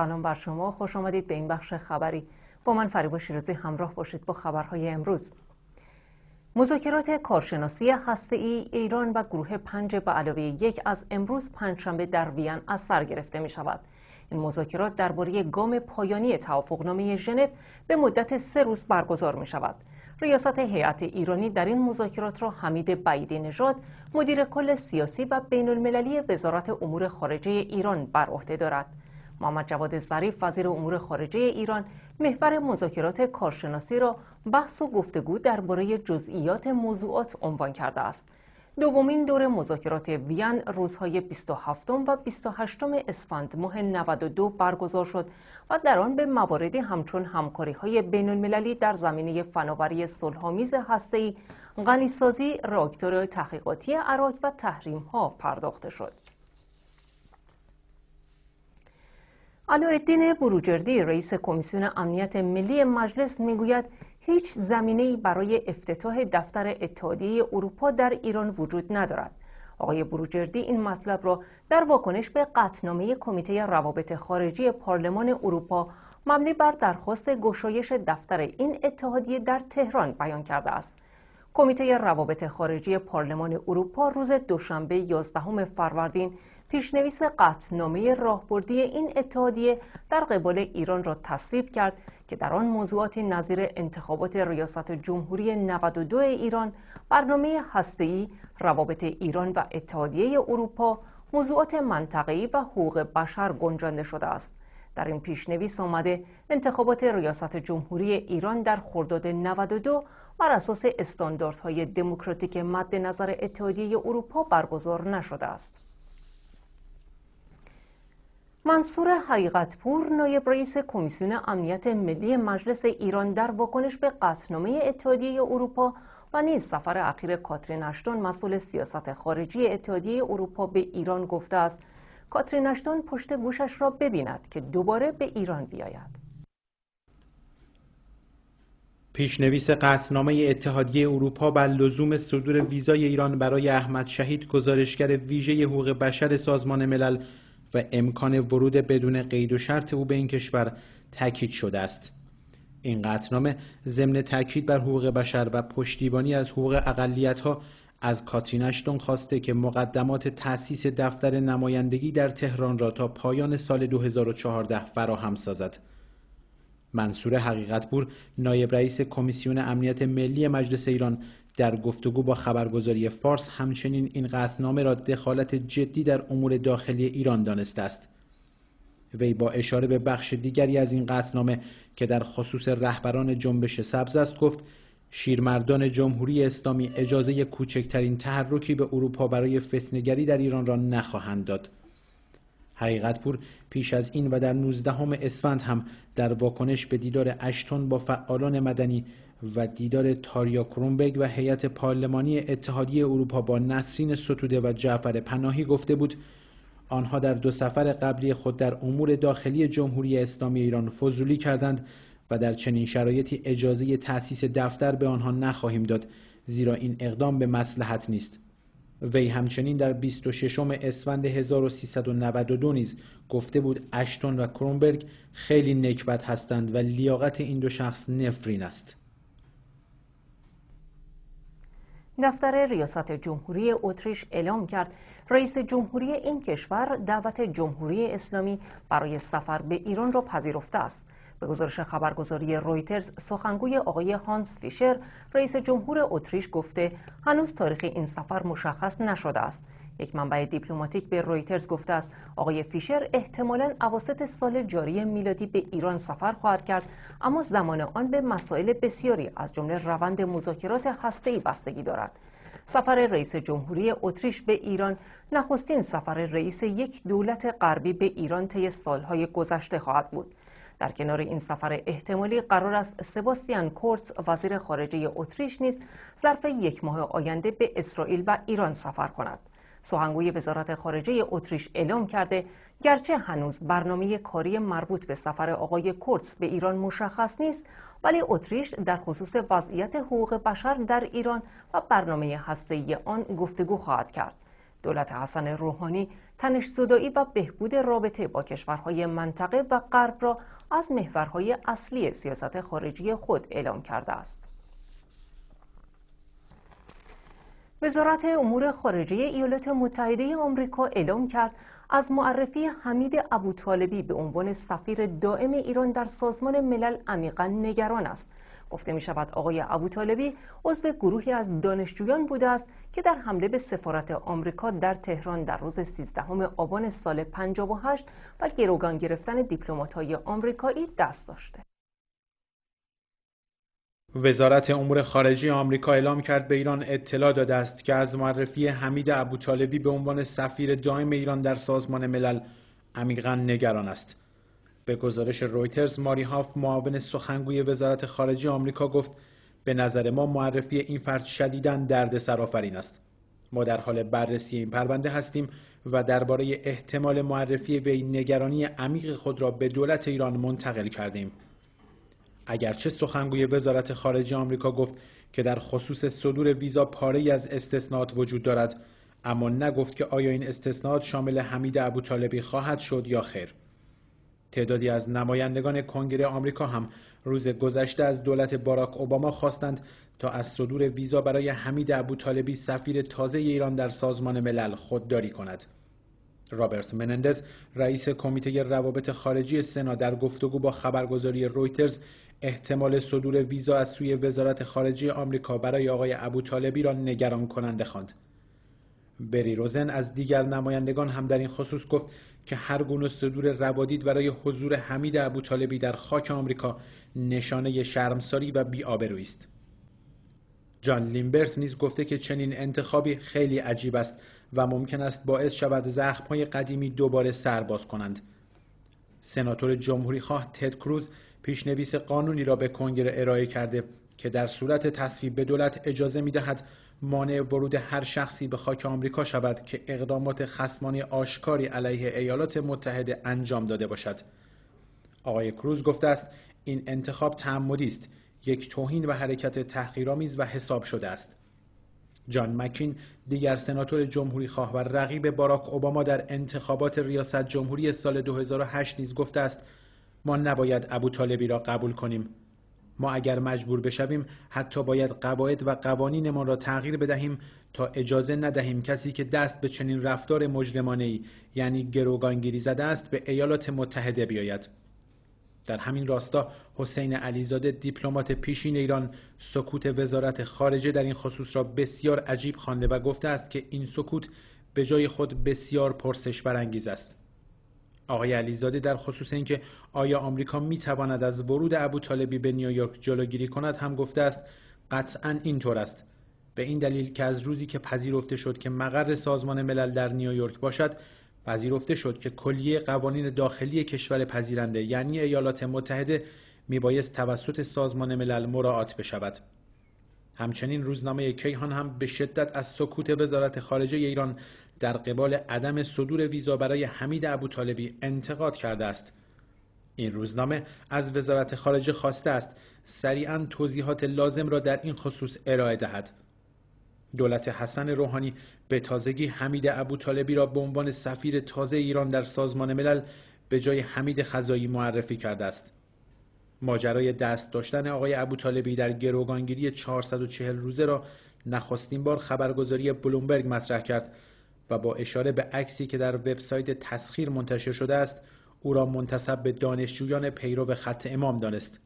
سلام بر شما خوش آمدید به این بخش خبری با من فریبا شیرازی همراه باشید با خبرهای امروز مذاکرات کارشناسی هسته ای ایران و گروه پنج به علاوه یک از امروز پنجشنبه در وین از سر گرفته می شود این مذاکرات درباره گام پایانی توافقنامه ژنو به مدت سه روز برگزار می شود ریاست هیئت ایرانی در این مذاکرات را حمید بعیدی نژاد مدیر کل سیاسی و بین المللی وزارت امور خارجه ایران بر عهده دارد محمد جواد ظریف وزیر امور خارجه ایران محور مذاکرات کارشناسی را بحث و گفتگو درباره جزئیات موضوعات عنوان کرده است. دومین دور مذاکرات وین روزهای 27 و 28 اسفند ماه 92 برگزار شد و در آن به مواردی همچون همکاری های بین المللی در زمینه فناوری صلحآمیز هسته‌ای، غنیسازی، راکتور تحقیقاتی عراق و تحریم ها پرداخته شد. علایالدین بروجردی رئیس کمیسیون امنیت ملی مجلس میگوید هیچ زمینه‌ای برای افتتاح دفتر اتحادیه اروپا در ایران وجود ندارد. آقای بروجردی این مطلب را در واکنش به قطنامه کمیته روابط خارجی پارلمان اروپا مبنی بر درخواست گشایش دفتر این اتحادیه در تهران بیان کرده است. کمیته روابط خارجی پارلمان اروپا روز دوشنبه 11 فروردین پیشنویس قطعنامه راهبردی این اتحادیه در قبال ایران را تصویب کرد که در آن موضوعات نظیر انتخابات ریاست جمهوری 92 ایران، برنامه هسته‌ای، روابط ایران و اتحادیه اروپا، موضوعات منطقه‌ای و حقوق بشر گنجانده شده است. در این پیشنویس آمده انتخابات ریاست جمهوری ایران در خرداد 92 بر اساس استانداردهای دموکراتیک مد نظر اتحادیه اروپا برگزار نشده است. منصور پور، نایب رئیس کمیسیون امنیت ملی مجلس ایران در واکنش به قطعنامه اتحادیه اروپا و نیز سفر اخیر کاترین اشتون مسئول سیاست خارجی اتحادیه اروپا به ایران گفته است کاترین اشتون پشت گوشش را ببیند که دوباره به ایران بیاید پیشنویس قطعنامه اتحادیه اروپا بر لزوم صدور ویزای ایران برای احمد شهید گزارشگر ویژه حقوق بشر سازمان ملل و امکان ورود بدون قید و شرط او به این کشور تاکید شده است این قطنامه ضمن تاکید بر حقوق بشر و پشتیبانی از حقوق ها از کاترین اشتون خواسته که مقدمات تأسیس دفتر نمایندگی در تهران را تا پایان سال 2014 فراهم سازد. منصور حقیقتپور نایب رئیس کمیسیون امنیت ملی مجلس ایران در گفتگو با خبرگزاری فارس همچنین این قطنامه را دخالت جدی در امور داخلی ایران دانسته است وی با اشاره به بخش دیگری از این قطعنامه که در خصوص رهبران جنبش سبز است گفت شیرمردان جمهوری اسلامی اجازه کوچکترین تحرکی به اروپا برای فتنگری در ایران را نخواهند داد حقیقت پور پیش از این و در 19 اسفند هم در واکنش به دیدار اشتون با فعالان مدنی و دیدار تاریا کرونبگ و هیئت پارلمانی اتحادیه اروپا با نسرین ستوده و جعفر پناهی گفته بود آنها در دو سفر قبلی خود در امور داخلی جمهوری اسلامی ایران فضولی کردند و در چنین شرایطی اجازه تأسیس دفتر به آنها نخواهیم داد زیرا این اقدام به مسلحت نیست وی همچنین در 26 اسفند 1392 نیز گفته بود اشتون و کرونبرگ خیلی نکبت هستند و لیاقت این دو شخص نفرین است دفتر ریاست جمهوری اتریش اعلام کرد رئیس جمهوری این کشور دعوت جمهوری اسلامی برای سفر به ایران را پذیرفته است به گزارش خبرگزاری رویترز سخنگوی آقای هانس فیشر رئیس جمهور اتریش گفته هنوز تاریخ این سفر مشخص نشده است یک منبع دیپلماتیک به رویترز گفته است آقای فیشر احتمالا اواسط سال جاری میلادی به ایران سفر خواهد کرد اما زمان آن به مسائل بسیاری از جمله روند مذاکرات هسته‌ای بستگی دارد سفر رئیس جمهوری اتریش به ایران نخستین سفر رئیس یک دولت غربی به ایران طی سالهای گذشته خواهد بود در کنار این سفر احتمالی قرار است سباستیان کورتز وزیر خارجه اتریش نیز ظرف یک ماه آینده به اسرائیل و ایران سفر کند سخنگوی وزارت خارجه اتریش اعلام کرده گرچه هنوز برنامه کاری مربوط به سفر آقای کورتس به ایران مشخص نیست ولی اتریش در خصوص وضعیت حقوق بشر در ایران و برنامه هسته‌ای آن گفتگو خواهد کرد. دولت حسن روحانی تنش زدایی و بهبود رابطه با کشورهای منطقه و غرب را از محورهای اصلی سیاست خارجی خود اعلام کرده است. وزارت امور خارجه ایالات متحده آمریکا اعلام کرد از معرفی حمید ابوطالبی به عنوان سفیر دائم ایران در سازمان ملل عمیقا نگران است گفته می شود آقای ابوطالبی عضو گروهی از دانشجویان بوده است که در حمله به سفارت آمریکا در تهران در روز 13 آبان سال 58 و گروگان گرفتن های آمریکایی دست داشته وزارت امور خارجه آمریکا اعلام کرد به ایران اطلاع داده است که از معرفی حمید ابوطالبی به عنوان سفیر دائم ایران در سازمان ملل عمیقا نگران است. به گزارش رویترز ماری هاف معاون سخنگوی وزارت خارجه آمریکا گفت به نظر ما معرفی این فرد شدیداً دردسر آفرین است. ما در حال بررسی این پرونده هستیم و درباره احتمال معرفی وی نگرانی عمیق خود را به دولت ایران منتقل کردیم. اگرچه سخنگوی وزارت خارجه آمریکا گفت که در خصوص صدور ویزا پاره از استثناءات وجود دارد اما نگفت که آیا این استثنات شامل حمید ابوطالبی خواهد شد یا خیر تعدادی از نمایندگان کنگره آمریکا هم روز گذشته از دولت باراک اوباما خواستند تا از صدور ویزا برای حمید ابوطالبی سفیر تازه ایران در سازمان ملل خودداری کند رابرت منندز رئیس کمیته روابط خارجی سنا در گفتگو با خبرگزاری رویترز احتمال صدور ویزا از سوی وزارت خارجه آمریکا برای آقای ابوطالبی را نگران کننده خواند. بری روزن از دیگر نمایندگان هم در این خصوص گفت که هر گونه صدور روادید برای حضور حمید ابوطالبی در خاک آمریکا نشانه شرمساری و بی‌آبرویی است. جان لیمبرت نیز گفته که چنین انتخابی خیلی عجیب است و ممکن است باعث شود زخم‌های قدیمی دوباره سرباز کنند. سناتور جمهوری خواه تد کروز پیشنویس قانونی را به کنگره ارائه کرده که در صورت تصویب به دولت اجازه می دهد مانع ورود هر شخصی به خاک آمریکا شود که اقدامات خصمانه آشکاری علیه ایالات متحده انجام داده باشد آقای کروز گفته است این انتخاب تعمدی است یک توهین و حرکت تحقیرآمیز و حساب شده است جان مکین دیگر سناتور جمهوری خواه و رقیب باراک اوباما در انتخابات ریاست جمهوری سال 2008 نیز گفته است ما نباید ابو طالبی را قبول کنیم ما اگر مجبور بشویم حتی باید قواعد و قوانین ما را تغییر بدهیم تا اجازه ندهیم کسی که دست به چنین رفتار مجرمانه یعنی گروگانگیری زده است به ایالات متحده بیاید در همین راستا حسین علیزاده دیپلمات پیشین ایران سکوت وزارت خارجه در این خصوص را بسیار عجیب خوانده و گفته است که این سکوت به جای خود بسیار پرسش برانگیز است آقای علیزاده در خصوص اینکه آیا آمریکا می تواند از ورود ابو طالبی به نیویورک جلوگیری کند هم گفته است قطعا اینطور است به این دلیل که از روزی که پذیرفته شد که مقر سازمان ملل در نیویورک باشد پذیرفته شد که کلیه قوانین داخلی کشور پذیرنده یعنی ایالات متحده میبایست توسط سازمان ملل مراعات بشود همچنین روزنامه کیهان هم به شدت از سکوت وزارت خارجه ایران در قبال عدم صدور ویزا برای حمید ابوطالبی انتقاد کرده است این روزنامه از وزارت خارجه خواسته است سریعا توضیحات لازم را در این خصوص ارائه دهد دولت حسن روحانی به تازگی حمید ابوطالبی را به عنوان سفیر تازه ایران در سازمان ملل به جای حمید خزایی معرفی کرده است ماجرای دست داشتن آقای ابوطالبی در گروگانگیری 440 روزه را نخستین بار خبرگزاری بلومبرگ مطرح کرد و با اشاره به عکسی که در وبسایت تسخیر منتشر شده است او را منتسب به دانشجویان پیرو خط امام دانست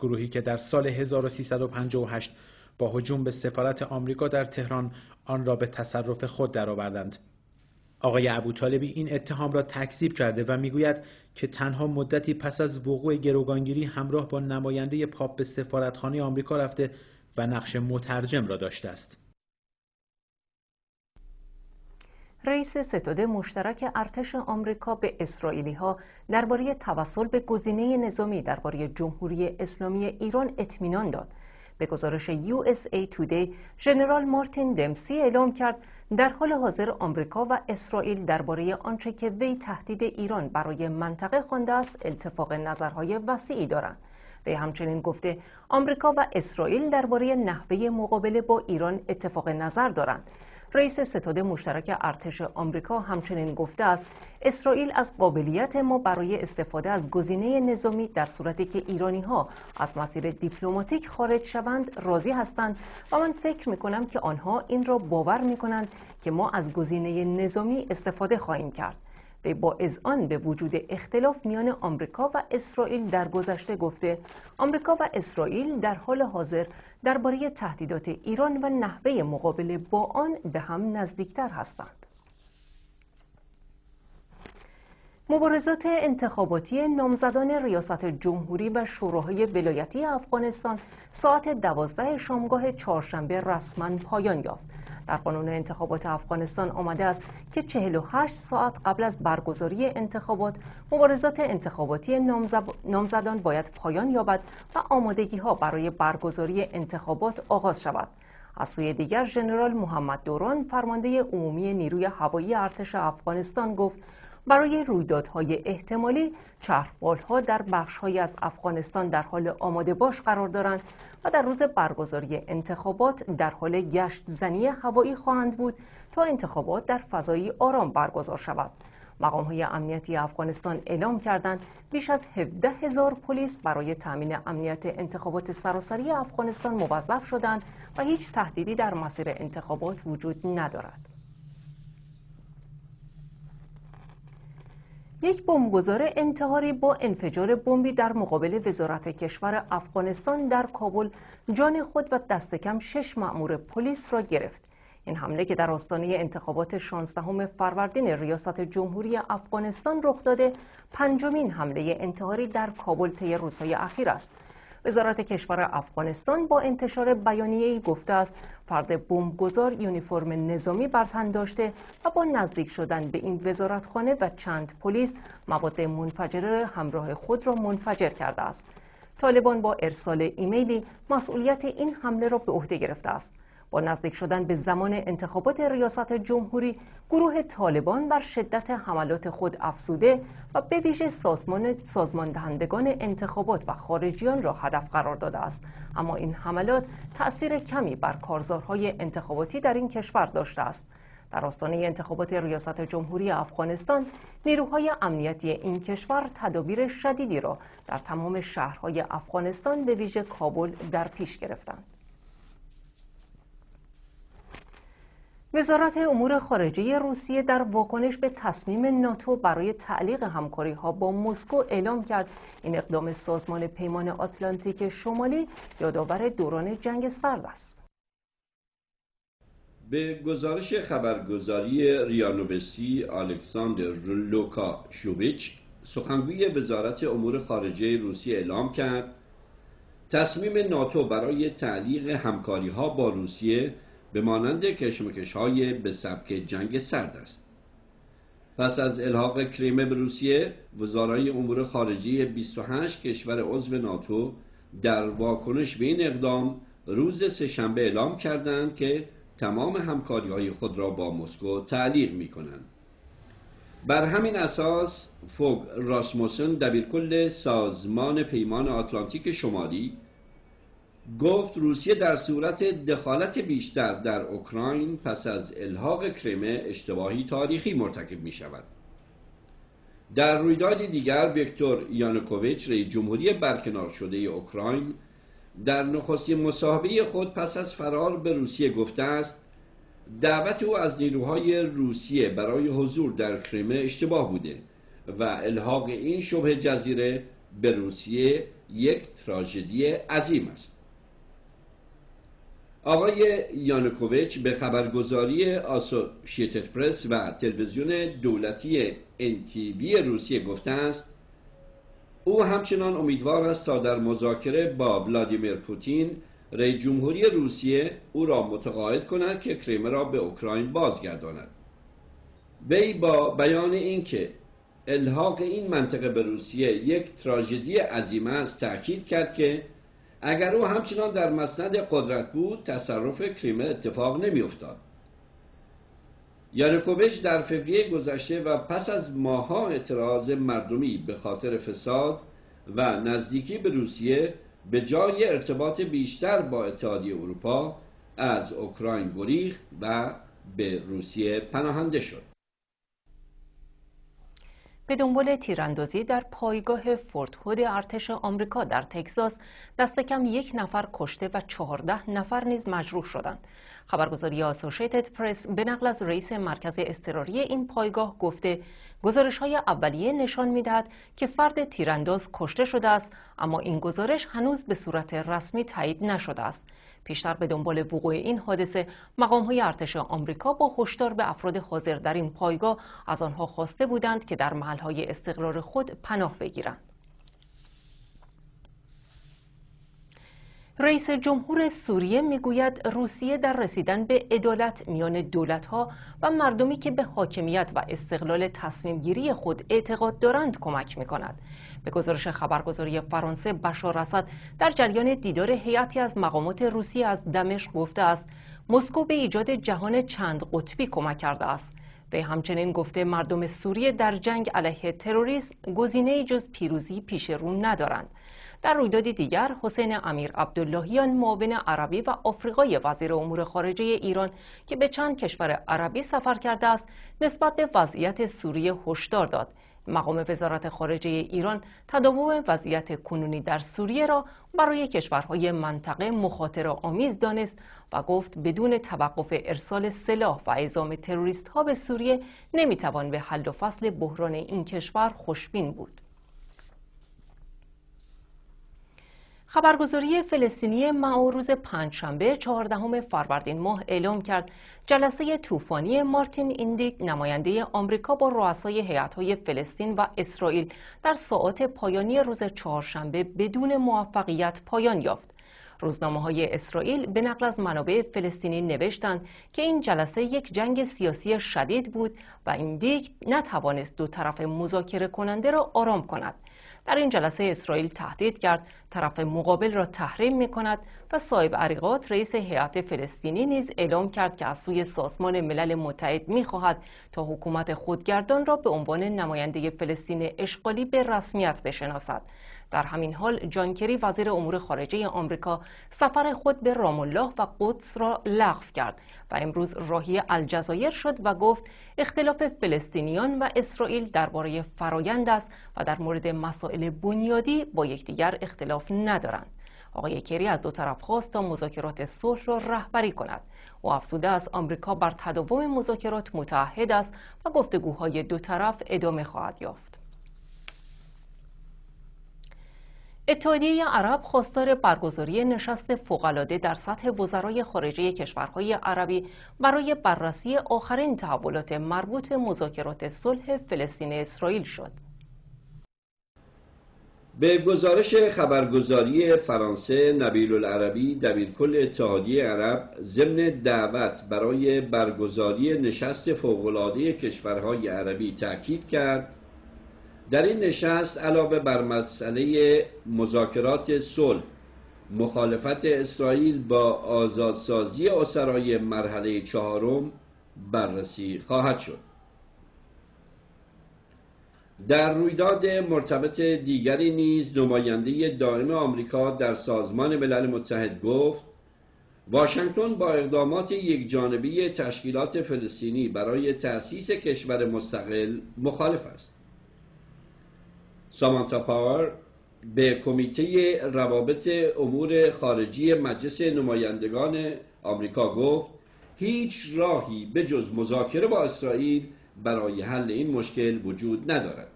گروهی که در سال 1358 با هجوم به سفارت آمریکا در تهران آن را به تصرف خود درآوردند آقای ابوطالبی این اتهام را تکذیب کرده و میگوید که تنها مدتی پس از وقوع گروگانگیری همراه با نماینده پاپ به سفارتخانه آمریکا رفته و نقش مترجم را داشته است رئیس ستاد مشترک ارتش آمریکا به اسرائیلی ها درباره توسل به گزینه نظامی درباره جمهوری اسلامی ایران اطمینان داد. به گزارش USA Today، ژنرال مارتین دمسی اعلام کرد در حال حاضر آمریکا و اسرائیل درباره آنچه که وی تهدید ایران برای منطقه خوانده است اتفاق نظرهای وسیعی دارند. وی همچنین گفته آمریکا و اسرائیل درباره نحوه مقابله با ایران اتفاق نظر دارند رئیس ستاد مشترک ارتش آمریکا همچنین گفته است اسرائیل از قابلیت ما برای استفاده از گزینه نظامی در صورتی که ایرانی ها از مسیر دیپلماتیک خارج شوند راضی هستند و من فکر می کنم که آنها این را باور می کنند که ما از گزینه نظامی استفاده خواهیم کرد وی با اذعان به وجود اختلاف میان آمریکا و اسرائیل در گذشته گفته آمریکا و اسرائیل در حال حاضر درباره تهدیدات ایران و نحوه مقابله با آن به هم نزدیکتر هستند مبارزات انتخاباتی نامزدان ریاست جمهوری و شوراهای ولایتی افغانستان ساعت دوازده شامگاه چهارشنبه رسما پایان یافت در قانون انتخابات افغانستان آمده است که 48 ساعت قبل از برگزاری انتخابات مبارزات انتخاباتی نامزدان باید پایان یابد و آمادگی ها برای برگزاری انتخابات آغاز شود. از سوی دیگر ژنرال محمد دوران فرمانده عمومی نیروی هوایی ارتش افغانستان گفت برای رویدادهای احتمالی چرخبالها در بخشهایی از افغانستان در حال آماده باش قرار دارند و در روز برگزاری انتخابات در حال گشت زنی هوایی خواهند بود تا انتخابات در فضایی آرام برگزار شود مقام های امنیتی افغانستان اعلام کردند بیش از 17 هزار پلیس برای تامین امنیت انتخابات سراسری افغانستان موظف شدند و هیچ تهدیدی در مسیر انتخابات وجود ندارد. یک بمبگذار انتحاری با انفجار بمبی در مقابل وزارت کشور افغانستان در کابل جان خود و دست کم شش مأمور پلیس را گرفت. این حمله که در آستانه انتخابات 16 فروردین ریاست جمهوری افغانستان رخ داده پنجمین حمله انتحاری در کابل طی روزهای اخیر است. وزارت کشور افغانستان با انتشار بیانیه‌ای گفته است فرد بمبگذار یونیفرم نظامی بر تن داشته و با نزدیک شدن به این وزارتخانه و چند پلیس مواد منفجره همراه خود را منفجر کرده است طالبان با ارسال ایمیلی مسئولیت این حمله را به عهده گرفته است با نزدیک شدن به زمان انتخابات ریاست جمهوری گروه طالبان بر شدت حملات خود افزوده و به ویژه سازمان سازماندهندگان انتخابات و خارجیان را هدف قرار داده است اما این حملات تأثیر کمی بر کارزارهای انتخاباتی در این کشور داشته است در آستانه انتخابات ریاست جمهوری افغانستان نیروهای امنیتی این کشور تدابیر شدیدی را در تمام شهرهای افغانستان به ویژه کابل در پیش گرفتند وزارت امور خارجه روسیه در واکنش به تصمیم ناتو برای تعلیق همکاری ها با مسکو اعلام کرد این اقدام سازمان پیمان آتلانتیک شمالی یادآور دوران جنگ سرد است به گزارش خبرگزاری ریانووسی الکساندر لوکاشوویچ سخنگوی وزارت امور خارجه روسیه اعلام کرد تصمیم ناتو برای تعلیق همکاری ها با روسیه به مانند کشمکش های به سبک جنگ سرد است پس از الحاق کریمه به روسیه وزارای امور خارجی 28 کشور عضو ناتو در واکنش به این اقدام روز سهشنبه اعلام کردند که تمام همکاری های خود را با مسکو تعلیق می کنند. بر همین اساس فوگ راسموسن دبیرکل سازمان پیمان آتلانتیک شمالی گفت روسیه در صورت دخالت بیشتر در اوکراین پس از الحاق کریمه اشتباهی تاریخی مرتکب می شود در رویداد دیگر ویکتور یانکوویچ رئیس جمهوری برکنار شده اوکراین در نخستی مصاحبه خود پس از فرار به روسیه گفته است دعوت او از نیروهای روسیه برای حضور در کریمه اشتباه بوده و الحاق این شبه جزیره به روسیه یک تراژدی عظیم است آقای یانکوویچ به خبرگزاری آسوشیتد پرس و تلویزیون دولتی انتیوی روسیه گفته است او همچنان امیدوار است تا در مذاکره با ولادیمیر پوتین رئیس جمهوری روسیه او را متقاعد کند که کریمه را به اوکراین بازگرداند وی با بیان اینکه الحاق این منطقه به روسیه یک تراژدی عظیم است تاکید کرد که اگر او همچنان در مسند قدرت بود تصرف کریمه اتفاق افتاد. یانکوویچ در فوریه گذشته و پس از ماها اعتراض مردمی به خاطر فساد و نزدیکی به روسیه به جای ارتباط بیشتر با اتحادیه اروپا از اوکراین گریخت و به روسیه پناهنده شد به دنبال تیراندازی در پایگاه فورت هود ارتش آمریکا در تگزاس دست کم یک نفر کشته و چهارده نفر نیز مجروح شدند. خبرگزاری آسوشیتد پرس به نقل از رئیس مرکز اضطراری این پایگاه گفته گزارش های اولیه نشان میدهد که فرد تیرانداز کشته شده است اما این گزارش هنوز به صورت رسمی تایید نشده است پیشتر به دنبال وقوع این حادثه مقام های ارتش آمریکا با هشدار به افراد حاضر در این پایگاه از آنها خواسته بودند که در محل های استقرار خود پناه بگیرند رئیس جمهور سوریه میگوید روسیه در رسیدن به عدالت میان دولتها و مردمی که به حاکمیت و استقلال تصمیمگیری خود اعتقاد دارند کمک میکند به گزارش خبرگزاری فرانسه بشار اسد در جریان دیدار هیئتی از مقامات روسیه از دمشق گفته است مسکو به ایجاد جهان چند قطبی کمک کرده است به همچنین گفته مردم سوریه در جنگ علیه تروریسم گزینه جز پیروزی پیش رو ندارند در رویدادی دیگر حسین امیر عبداللهیان معاون عربی و آفریقای وزیر امور خارجه ایران که به چند کشور عربی سفر کرده است نسبت به وضعیت سوریه هشدار داد مقام وزارت خارجه ایران تداوم وضعیت کنونی در سوریه را برای کشورهای منطقه مخاطر آمیز دانست و گفت بدون توقف ارسال سلاح و اعزام تروریست ها به سوریه نمیتوان به حل و فصل بحران این کشور خوشبین بود. خبرگزاری فلسطینی معو روز پنجشنبه چهاردهم فروردین ماه اعلام کرد جلسه طوفانی مارتین ایندیک نماینده آمریکا با رؤسای هیئت‌های فلسطین و اسرائیل در ساعات پایانی روز چهارشنبه بدون موفقیت پایان یافت. روزنامه های اسرائیل به نقل از منابع فلسطینی نوشتند که این جلسه یک جنگ سیاسی شدید بود و ایندیک نتوانست دو طرف مذاکره کننده را آرام کند. در این جلسه اسرائیل تهدید کرد طرف مقابل را تحریم می کند و صاحب عریقات رئیس هیئت فلسطینی نیز اعلام کرد که از سوی سازمان ملل متحد می خواهد تا حکومت خودگردان را به عنوان نماینده فلسطین اشغالی به رسمیت بشناسد در همین حال جان کری وزیر امور خارجه آمریکا سفر خود به رام الله و قدس را لغو کرد و امروز راهی الجزایر شد و گفت اختلاف فلسطینیان و اسرائیل درباره فرایند است و در مورد مسائل بنیادی با یکدیگر اختلاف ندارند آقای کری از دو طرف خواست تا مذاکرات صلح را رهبری کند او افزوده است آمریکا بر تداوم مذاکرات متعهد است و گفتگوهای دو طرف ادامه خواهد یافت اتحادیه عرب خواستار برگزاری نشست فوقالعاده در سطح وزرای خارجه کشورهای عربی برای بررسی آخرین تحولات مربوط به مذاکرات صلح فلسطین اسرائیل شد. به گزارش خبرگزاری فرانسه نبیل العربی کل اتحادیه عرب ضمن دعوت برای برگزاری نشست فوقالعاده کشورهای عربی تاکید کرد در این نشست علاوه بر مسئله مذاکرات صلح مخالفت اسرائیل با آزادسازی اسرای مرحله چهارم بررسی خواهد شد در رویداد مرتبط دیگری نیز نماینده دائم آمریکا در سازمان ملل متحد گفت واشنگتن با اقدامات یکجانبه تشکیلات فلسطینی برای تأسیس کشور مستقل مخالف است سامانتا پاور به کمیته روابط امور خارجی مجلس نمایندگان آمریکا گفت هیچ راهی به جز مذاکره با اسرائیل برای حل این مشکل وجود ندارد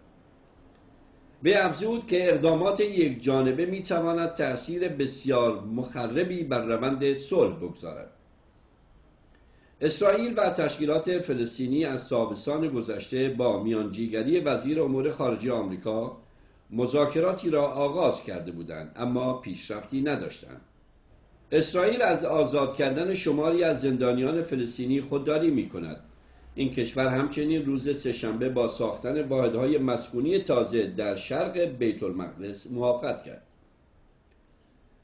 به افزود که اقدامات یک جانبه می تواند تأثیر بسیار مخربی بر روند صلح بگذارد اسرائیل و تشکیلات فلسطینی از تابستان گذشته با میانجیگری وزیر امور خارجه آمریکا مذاکراتی را آغاز کرده بودند اما پیشرفتی نداشتند اسرائیل از آزاد کردن شماری از زندانیان فلسطینی خودداری می کند این کشور همچنین روز سهشنبه با ساختن واحدهای مسکونی تازه در شرق بیت المقدس موافقت کرد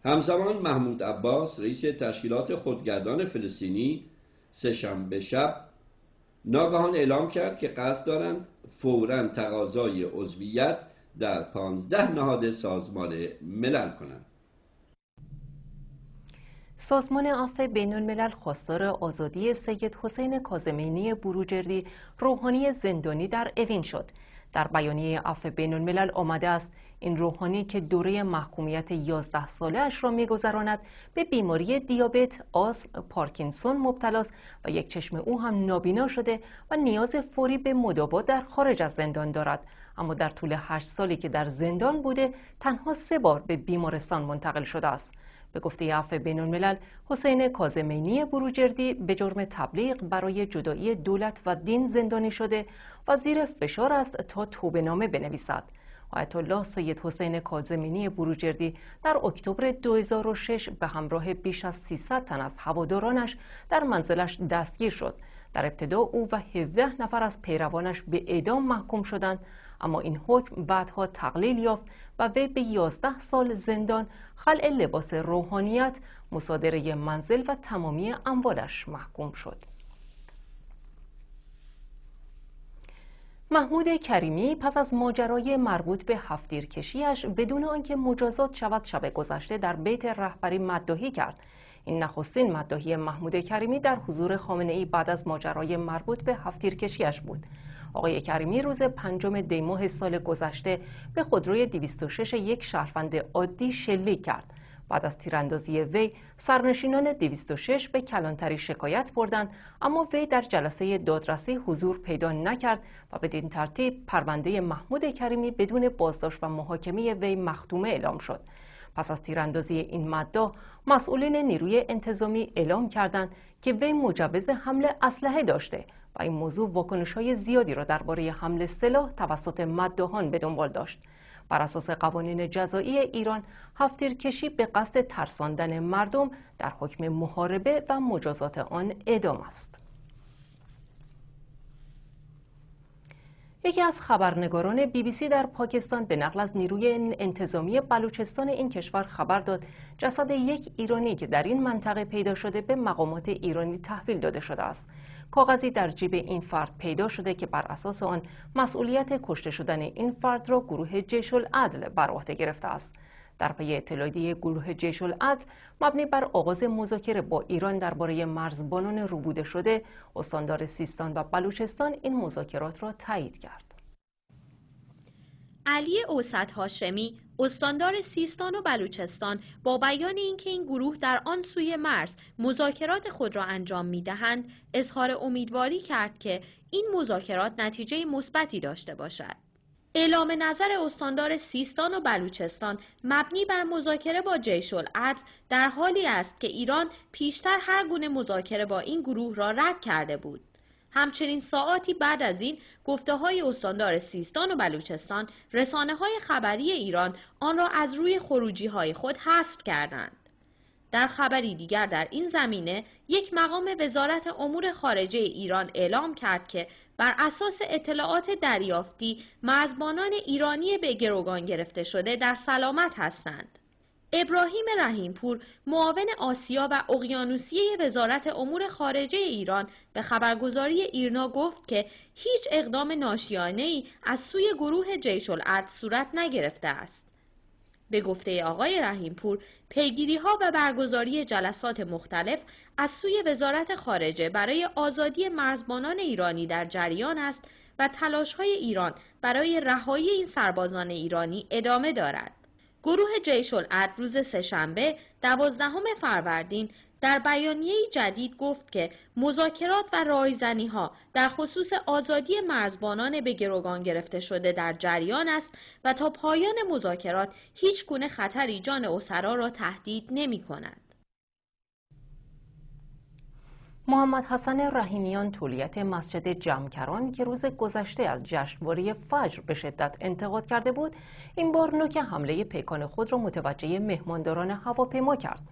همزمان محمود عباس رئیس تشکیلات خودگردان فلسطینی سهشنبه شب ناگهان اعلام کرد که قصد دارند فورا تقاضای عضویت در پانزده نهاد سازمان ملل کنند. سازمان عفو بین الملل خواستار آزادی سید حسین کازمینی بروجردی روحانی زندانی در اوین شد. در بیانیه عفو بین الملل آمده است این روحانی که دوره محکومیت 11 ساله اش را میگذراند به بیماری دیابت، آسم، پارکینسون مبتلاست و یک چشم او هم نابینا شده و نیاز فوری به مداوا در خارج از زندان دارد اما در طول 8 سالی که در زندان بوده تنها سه بار به بیمارستان منتقل شده است به گفته عفو بین الملل حسین کازمینی بروجردی به جرم تبلیغ برای جدایی دولت و دین زندانی شده و زیر فشار است تا توبه نامه بنویسد. آیت الله سید حسین کازمینی بروجردی در اکتبر 2006 به همراه بیش از 300 تن از هوادارانش در منزلش دستگیر شد. در ابتدا او و 17 نفر از پیروانش به اعدام محکوم شدند اما این حکم بعدها تقلیل یافت و وی به 11 سال زندان خلع لباس روحانیت مصادره منزل و تمامی اموالش محکوم شد محمود کریمی پس از ماجرای مربوط به هفتیرکشیش بدون آنکه مجازات شود شب گذشته در بیت رهبری مدهی کرد این نخستین مداحی محمود کریمی در حضور خامنه ای بعد از ماجرای مربوط به هفتیرکشیش بود آقای کریمی روز پنجم دیماه سال گذشته به خودروی 206 یک شهروند عادی شلیک کرد بعد از تیراندازی وی سرنشینان 206 به کلانتری شکایت بردند اما وی در جلسه دادرسی حضور پیدا نکرد و بدین ترتیب پرونده محمود کریمی بدون بازداشت و محاکمه وی مختومه اعلام شد پس از تیراندازی این مدا مسئولین نیروی انتظامی اعلام کردند که وی مجوز حمل اسلحه داشته و این موضوع واکنش های زیادی را درباره حمل سلاح توسط مدهان به دنبال داشت بر اساس قوانین جزایی ایران هفتیرکشی به قصد ترساندن مردم در حکم محاربه و مجازات آن ادام است یکی از خبرنگاران بی بی سی در پاکستان به نقل از نیروی انتظامی بلوچستان این کشور خبر داد جسد یک ایرانی که در این منطقه پیدا شده به مقامات ایرانی تحویل داده شده است. کاغذی در جیب این فرد پیدا شده که بر اساس آن مسئولیت کشته شدن این فرد را گروه جیش العدل بر عهده گرفته است. در پی اطلاعیه گروه جیش مبنی بر آغاز مذاکره با ایران درباره مرزبانان روبوده شده استاندار سیستان و بلوچستان این مذاکرات را تایید کرد علی اوسط هاشمی استاندار سیستان و بلوچستان با بیان اینکه این گروه در آن سوی مرز مذاکرات خود را انجام می دهند اظهار امیدواری کرد که این مذاکرات نتیجه مثبتی داشته باشد اعلام نظر استاندار سیستان و بلوچستان مبنی بر مذاکره با جیش العدل در حالی است که ایران پیشتر هر گونه مذاکره با این گروه را رد کرده بود. همچنین ساعاتی بعد از این گفته های استاندار سیستان و بلوچستان رسانه های خبری ایران آن را از روی خروجی های خود حذف کردند. در خبری دیگر در این زمینه یک مقام وزارت امور خارجه ایران اعلام کرد که بر اساس اطلاعات دریافتی مرزبانان ایرانی به گروگان گرفته شده در سلامت هستند. ابراهیم رحیمپور معاون آسیا و اقیانوسیه وزارت امور خارجه ایران به خبرگزاری ایرنا گفت که هیچ اقدام ناشیانه ای از سوی گروه جیش صورت نگرفته است. به گفته آقای رحیمپور پیگیری ها و برگزاری جلسات مختلف از سوی وزارت خارجه برای آزادی مرزبانان ایرانی در جریان است و تلاش های ایران برای رهایی این سربازان ایرانی ادامه دارد. گروه جیش العد روز سهشنبه دوازدهم فروردین در بیانیه جدید گفت که مذاکرات و رایزنی ها در خصوص آزادی مرزبانان به گروگان گرفته شده در جریان است و تا پایان مذاکرات هیچ گونه خطری جان اسرا را تهدید نمی کند. محمد حسن رحیمیان طولیت مسجد جمکران که روز گذشته از جشنواره فجر به شدت انتقاد کرده بود این بار نوک حمله پیکان خود را متوجه مهمانداران هواپیما کرد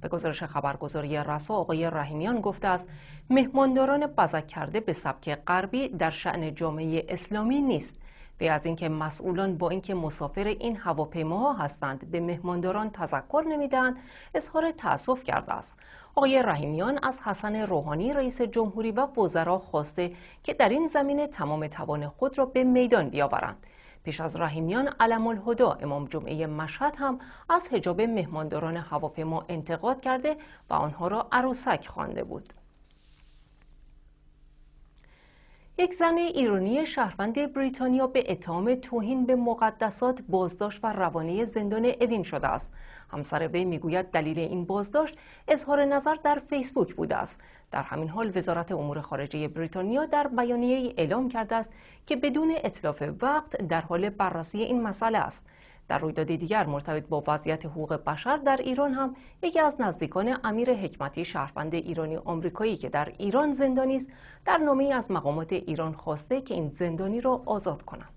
به گزارش خبرگزاری رسا آقای رحیمیان گفته است مهمانداران بزک کرده به سبک غربی در شعن جامعه اسلامی نیست به از اینکه مسئولان با اینکه مسافر این هواپیماها هستند به مهمانداران تذکر نمیدهند اظهار تاسف کرده است آقای رحیمیان از حسن روحانی رئیس جمهوری و وزرا خواسته که در این زمینه تمام توان خود را به میدان بیاورند پیش از رحیمیان علم الهدا امام جمعه مشهد هم از حجاب مهمانداران هواپیما انتقاد کرده و آنها را عروسک خوانده بود یک زن ایرانی شهروند بریتانیا به اتهام توهین به مقدسات بازداشت و روانه زندان ادین شده است. همسر وی میگوید دلیل این بازداشت اظهار نظر در فیسبوک بوده است. در همین حال وزارت امور خارجه بریتانیا در بیانیه اعلام کرده است که بدون اطلاف وقت در حال بررسی این مسئله است. در رویداد دیگر مرتبط با وضعیت حقوق بشر در ایران هم یکی از نزدیکان امیر حکمتی شهروند ایرانی آمریکایی که در ایران زندانی است در نامه از مقامات ایران خواسته که این زندانی را آزاد کنند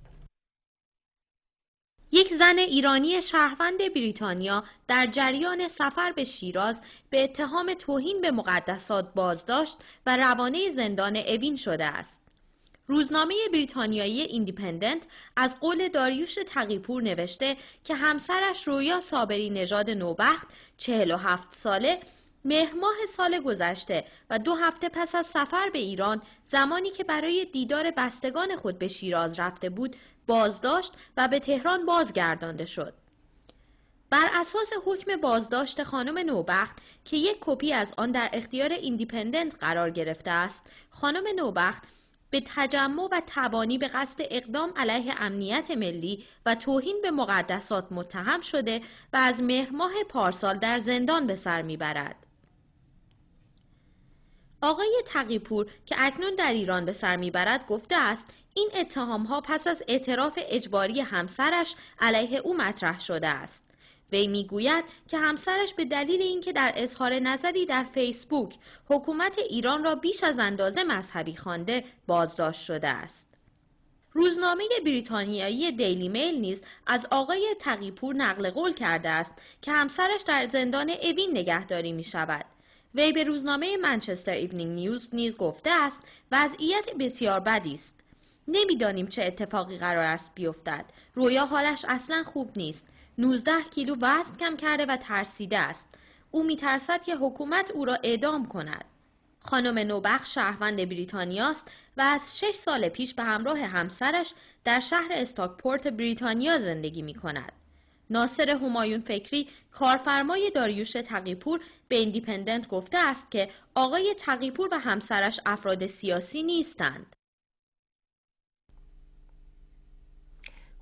یک زن ایرانی شهروند بریتانیا در جریان سفر به شیراز به اتهام توهین به مقدسات بازداشت و روانه زندان اوین شده است. روزنامه بریتانیایی ایندیپندنت از قول داریوش تقیپور نوشته که همسرش رویا صابری نژاد نوبخت 47 ساله مهرماه سال گذشته و دو هفته پس از سفر به ایران زمانی که برای دیدار بستگان خود به شیراز رفته بود بازداشت و به تهران بازگردانده شد. بر اساس حکم بازداشت خانم نوبخت که یک کپی از آن در اختیار ایندیپندنت قرار گرفته است، خانم نوبخت به تجمع و تبانی به قصد اقدام علیه امنیت ملی و توهین به مقدسات متهم شده و از مهرماه پارسال در زندان به سر میبرد. آقای تقیپور که اکنون در ایران به سر میبرد گفته است این اتهام ها پس از اعتراف اجباری همسرش علیه او مطرح شده است. وی میگوید که همسرش به دلیل اینکه در اظهار نظری در فیسبوک حکومت ایران را بیش از اندازه مذهبی خوانده بازداشت شده است. روزنامه بریتانیایی دیلی میل نیز از آقای تقیپور نقل قول کرده است که همسرش در زندان اوین نگهداری می شود. وی به روزنامه منچستر ایونینگ نیوز نیز گفته است وضعیت بسیار بدی است. نمیدانیم چه اتفاقی قرار است بیفتد. رویا حالش اصلا خوب نیست. 19 کیلو وزن کم کرده و ترسیده است. او میترسد که حکومت او را اعدام کند. خانم نوبخ شهروند بریتانیا است و از شش سال پیش به همراه همسرش در شهر استاکپورت بریتانیا زندگی می کند. ناصر همایون فکری کارفرمای داریوش تقیپور به ایندیپندنت گفته است که آقای تقیپور و همسرش افراد سیاسی نیستند.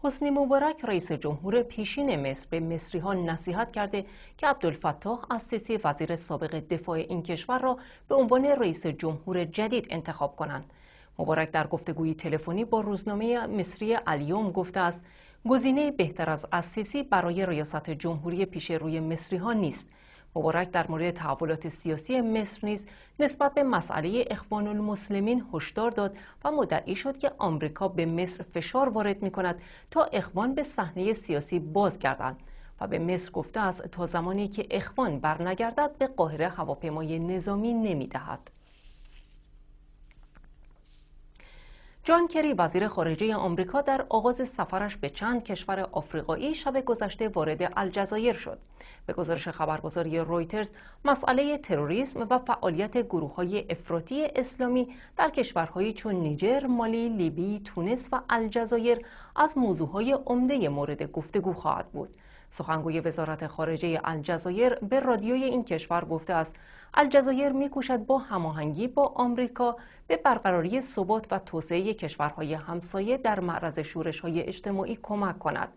حسنی مبارک رئیس جمهور پیشین مصر به مصری ها نصیحت کرده که عبدالفتاح السیسی وزیر سابق دفاع این کشور را به عنوان رئیس جمهور جدید انتخاب کنند. مبارک در گفتگوی تلفنی با روزنامه مصری الیوم گفته است گزینه بهتر از اسیسی برای ریاست جمهوری پیش روی مصری ها نیست. مبارک در مورد تحولات سیاسی مصر نیز نسبت به مسئله اخوان المسلمین هشدار داد و مدعی شد که آمریکا به مصر فشار وارد می کند تا اخوان به صحنه سیاسی بازگردند و به مصر گفته است تا زمانی که اخوان برنگردد به قاهره هواپیمای نظامی نمی دهد. جان کری وزیر خارجه آمریکا در آغاز سفرش به چند کشور آفریقایی شب گذشته وارد الجزایر شد. به گزارش خبرگزاری رویترز، مسئله تروریسم و فعالیت گروه های افراطی اسلامی در کشورهایی چون نیجر، مالی، لیبی، تونس و الجزایر از موضوعهای عمده مورد گفتگو خواهد بود. سخنگوی وزارت خارجه الجزایر به رادیوی این کشور گفته است الجزایر میکوشد با هماهنگی با آمریکا به برقراری ثبات و توسعه کشورهای همسایه در معرض شورش های اجتماعی کمک کند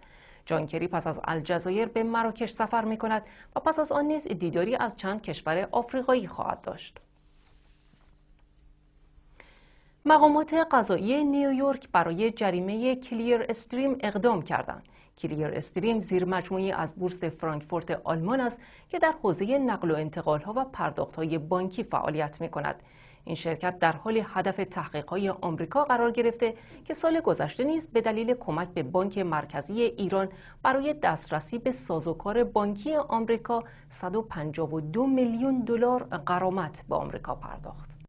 جانکری پس از الجزایر به مراکش سفر می کند و پس از آن نیز دیداری از چند کشور آفریقایی خواهد داشت. مقامات قضایی نیویورک برای جریمه کلیر استریم اقدام کردند. کلیر استریم زیر مجموعی از بورس فرانکفورت آلمان است که در حوزه نقل و ها و های بانکی فعالیت می کند. این شرکت در حال هدف های آمریکا قرار گرفته که سال گذشته نیز به دلیل کمک به بانک مرکزی ایران برای دسترسی به سازوکار بانکی آمریکا 152 میلیون دلار قرامت به آمریکا پرداخت.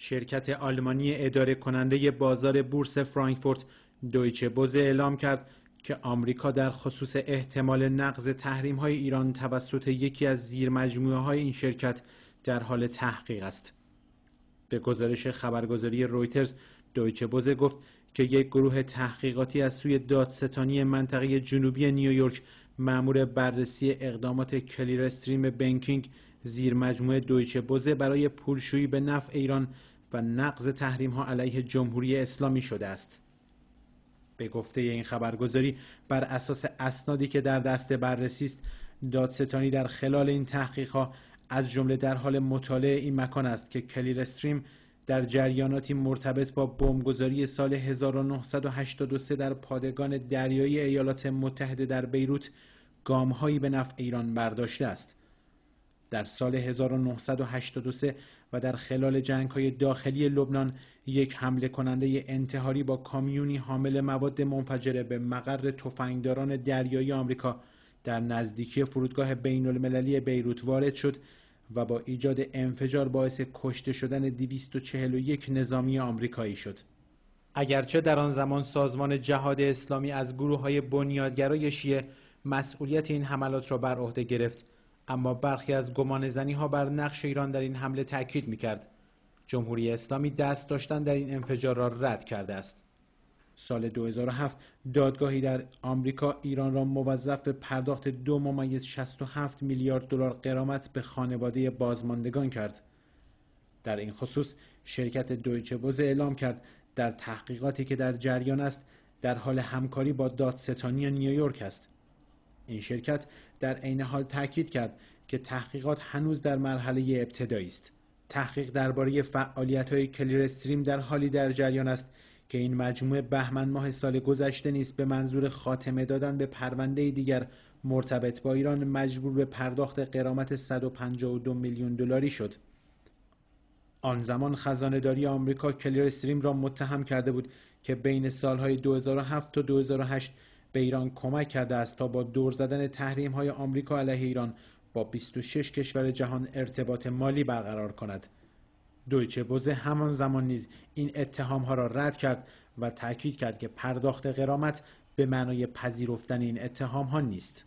شرکت آلمانی اداره کننده بازار بورس فرانکفورت دویچه بوز اعلام کرد که آمریکا در خصوص احتمال نقض تحریم های ایران توسط یکی از زیر مجموعه های این شرکت در حال تحقیق است. به گزارش خبرگزاری رویترز دویچه بوزه گفت که یک گروه تحقیقاتی از سوی دادستانی منطقه جنوبی نیویورک مأمور بررسی اقدامات کلیر استریم بنکینگ زیر مجموعه دویچه بوزه برای پولشویی به نفع ایران و نقض تحریم ها علیه جمهوری اسلامی شده است. به گفته این خبرگزاری بر اساس اسنادی که در دست بررسی است دادستانی در خلال این تحقیق ها از جمله در حال مطالعه این مکان است که کلیر استریم در جریاناتی مرتبط با بمبگذاری سال 1983 در پادگان دریایی ایالات متحده در بیروت گامهایی به نفع ایران برداشته است. در سال 1983 و در خلال جنگ های داخلی لبنان یک حمله کننده انتحاری با کامیونی حامل مواد منفجره به مقر تفنگداران دریایی آمریکا در نزدیکی فرودگاه بین المللی بیروت وارد شد و با ایجاد انفجار باعث کشته شدن 241 نظامی آمریکایی شد. اگرچه در آن زمان سازمان جهاد اسلامی از گروه های بنیادگرای شیعه مسئولیت این حملات را بر عهده گرفت اما برخی از گمان زنی ها بر نقش ایران در این حمله تاکید می کرد. جمهوری اسلامی دست داشتن در این انفجار را رد کرده است. سال 2007 دادگاهی در آمریکا ایران را موظف به پرداخت دو ممیز 67 میلیارد دلار قرامت به خانواده بازماندگان کرد. در این خصوص شرکت دویچه بوز اعلام کرد در تحقیقاتی که در جریان است در حال همکاری با دادستانی نیویورک است. این شرکت در عین حال تاکید کرد که تحقیقات هنوز در مرحله ابتدایی است تحقیق درباره فعالیت های کلیر استریم در حالی در جریان است که این مجموعه بهمن ماه سال گذشته نیست به منظور خاتمه دادن به پرونده دیگر مرتبط با ایران مجبور به پرداخت قرامت 152 میلیون دلاری شد آن زمان داری آمریکا کلیر استریم را متهم کرده بود که بین سالهای 2007 تا 2008 ایران کمک کرده است تا با دور زدن تحریم های آمریکا علیه ایران با 26 کشور جهان ارتباط مالی برقرار کند. دویچه بوزه همان زمان نیز این اتهام ها را رد کرد و تاکید کرد که پرداخت قرامت به معنای پذیرفتن این اتهام ها نیست.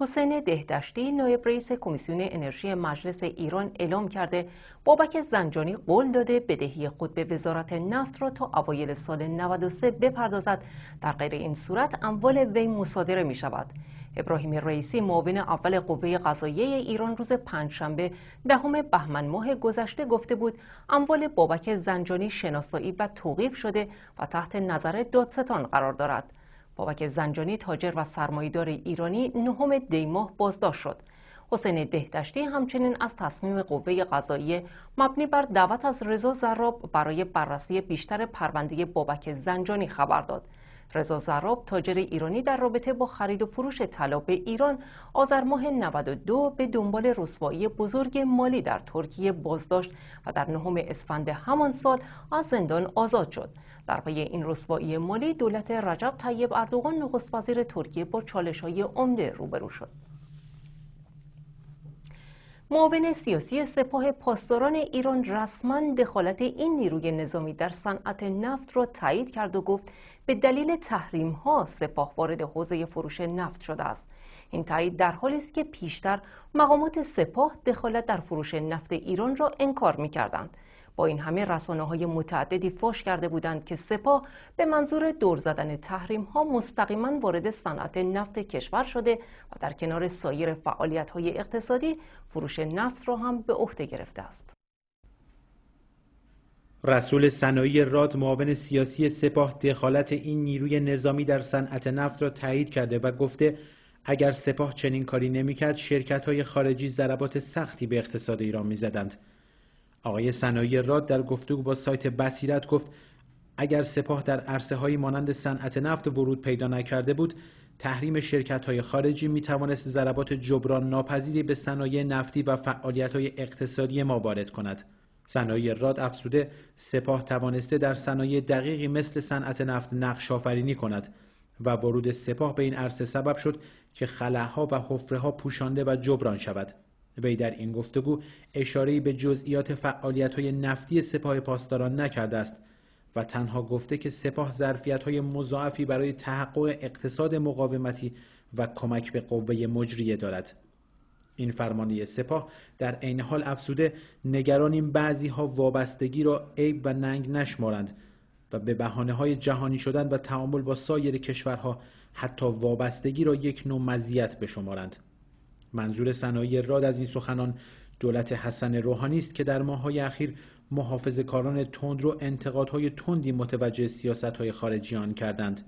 حسین دهدشتی نایب رئیس کمیسیون انرژی مجلس ایران اعلام کرده بابک زنجانی قول داده بدهی خود به وزارت نفت را تا اوایل سال 93 بپردازد در غیر این صورت اموال وی مصادره می شود ابراهیم رئیسی معاون اول قوه قضاییه ایران روز پنجشنبه دهم بهمن ماه گذشته گفته بود اموال بابک زنجانی شناسایی و توقیف شده و تحت نظر دادستان قرار دارد بابک زنجانی تاجر و سرمایهدار ایرانی نهم دیماه بازداشت شد حسین دهدشتی همچنین از تصمیم قوه قضایی مبنی بر دعوت از رضا زراب برای بررسی بیشتر پرونده بابک زنجانی خبر داد رضا زراب تاجر ایرانی در رابطه با خرید و فروش طلا به ایران آذر ماه 92 به دنبال رسوایی بزرگ مالی در ترکیه بازداشت و در نهم اسفند همان سال از زندان آزاد شد در پی این رسوایی مالی دولت رجب طیب اردوغان نخست وزیر ترکیه با چالش های عمده روبرو شد معاون سیاسی سپاه پاسداران ایران رسما دخالت این نیروی نظامی در صنعت نفت را تایید کرد و گفت به دلیل تحریم ها سپاه وارد حوزه فروش نفت شده است این تایید در حالی است که پیشتر مقامات سپاه دخالت در فروش نفت ایران را انکار می با این همه رسانه های متعددی فاش کرده بودند که سپاه به منظور دور زدن تحریم ها مستقیما وارد صنعت نفت کشور شده و در کنار سایر فعالیت های اقتصادی فروش نفت را هم به عهده گرفته است. رسول صنایع راد معاون سیاسی سپاه دخالت این نیروی نظامی در صنعت نفت را تایید کرده و گفته اگر سپاه چنین کاری نمیکرد شرکت های خارجی ضربات سختی به اقتصاد ایران میزدند آقای صنایع راد در گفتگو با سایت بصیرت گفت اگر سپاه در عرصه های مانند صنعت نفت ورود پیدا نکرده بود تحریم شرکت های خارجی می توانست ضربات جبران ناپذیری به صنایع نفتی و فعالیت های اقتصادی ما وارد کند صنایع راد افسوده، سپاه توانسته در صنایع دقیقی مثل صنعت نفت نقش آفرینی کند و ورود سپاه به این عرصه سبب شد که خلاها و حفره ها پوشانده و جبران شود وی در این گفتگو اشاره‌ای به جزئیات فعالیت های نفتی سپاه پاسداران نکرده است و تنها گفته که سپاه ظرفیت های مضاعفی برای تحقق اقتصاد مقاومتی و کمک به قوه مجریه دارد. این فرمانی سپاه در عین حال افسوده نگرانیم بعضی ها وابستگی را عیب و ننگ نشمارند و به بحانه های جهانی شدن و تعامل با سایر کشورها حتی وابستگی را یک نوع مزیت بشمارند. منظور صنایع راد از این سخنان دولت حسن روحانی است که در ماه‌های اخیر محافظ کاران تند رو انتقادهای تندی متوجه های خارجیان کردند.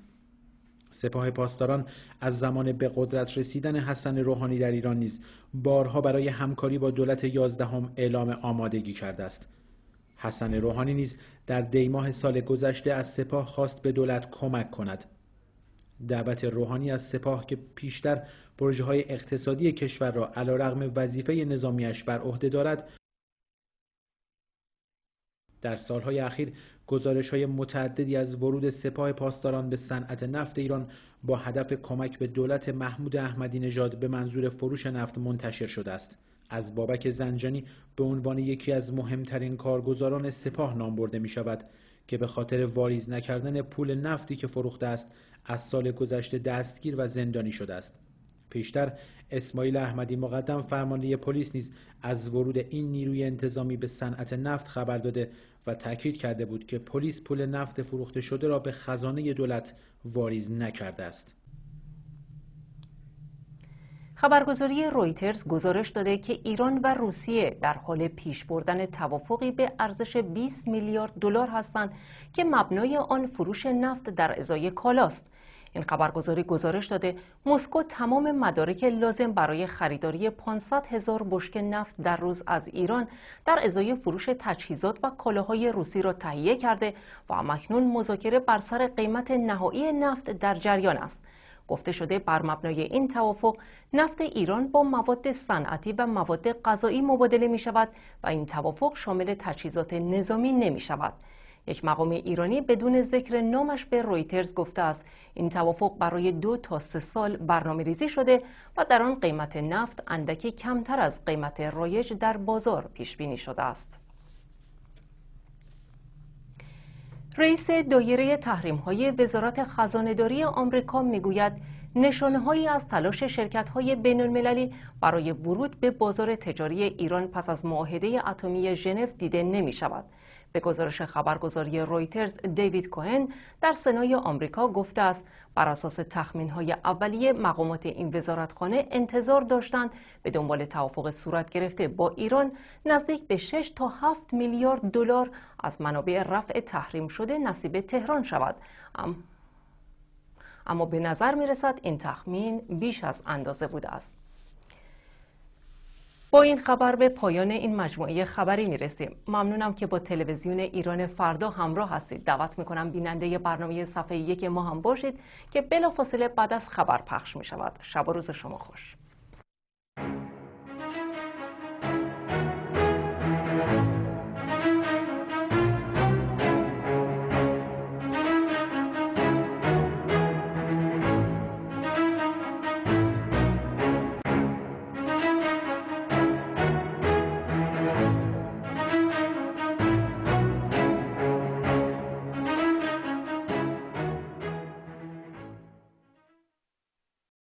سپاه پاسداران از زمان به قدرت رسیدن حسن روحانی در ایران نیز بارها برای همکاری با دولت یازدهم اعلام آمادگی کرده است. حسن روحانی نیز در دیماه سال گذشته از سپاه خواست به دولت کمک کند. دعوت روحانی از سپاه که پیشتر پروژه های اقتصادی کشور را رغم وظیفه نظامیش بر عهده دارد در سالهای اخیر گزارش های متعددی از ورود سپاه پاسداران به صنعت نفت ایران با هدف کمک به دولت محمود احمدی نژاد به منظور فروش نفت منتشر شده است از بابک زنجانی به عنوان یکی از مهمترین کارگزاران سپاه نام برده می شود که به خاطر واریز نکردن پول نفتی که فروخته است از سال گذشته دستگیر و زندانی شده است پیشتر اسماعیل احمدی مقدم فرمانده پلیس نیز از ورود این نیروی انتظامی به صنعت نفت خبر داده و تاکید کرده بود که پلیس پول نفت فروخته شده را به خزانه دولت واریز نکرده است. خبرگزاری رویترز گزارش داده که ایران و روسیه در حال پیش بردن توافقی به ارزش 20 میلیارد دلار هستند که مبنای آن فروش نفت در ازای کالاست. این خبرگزاری گزارش داده مسکو تمام مدارک لازم برای خریداری 500 هزار بشک نفت در روز از ایران در ازای فروش تجهیزات و کالاهای روسی را تهیه کرده و مکنون مذاکره بر سر قیمت نهایی نفت در جریان است. گفته شده بر مبنای این توافق نفت ایران با مواد صنعتی و مواد غذایی مبادله می شود و این توافق شامل تجهیزات نظامی نمی شود. یک مقام ایرانی بدون ذکر نامش به رویترز گفته است این توافق برای دو تا سه سال برنامه ریزی شده و در آن قیمت نفت اندکی کمتر از قیمت رایج در بازار پیش بینی شده است. رئیس دایره تحریم های وزارت خزانهداری آمریکا میگوید نشانهایی از تلاش شرکت های بین المللی برای ورود به بازار تجاری ایران پس از معاهده اتمی ژنو دیده نمی شود. به گزارش خبرگزاری رویترز دیوید کوهن در سنای آمریکا گفته است بر اساس تخمین های اولیه مقامات این وزارتخانه انتظار داشتند به دنبال توافق صورت گرفته با ایران نزدیک به 6 تا 7 میلیارد دلار از منابع رفع تحریم شده نصیب تهران شود اما به نظر می رسد این تخمین بیش از اندازه بوده است با این خبر به پایان این مجموعه خبری میرسیم ممنونم که با تلویزیون ایران فردا همراه هستید دعوت میکنم بیننده برنامه صفحه یک ما هم باشید که بلافاصله بعد از خبر پخش میشود شب و روز شما خوش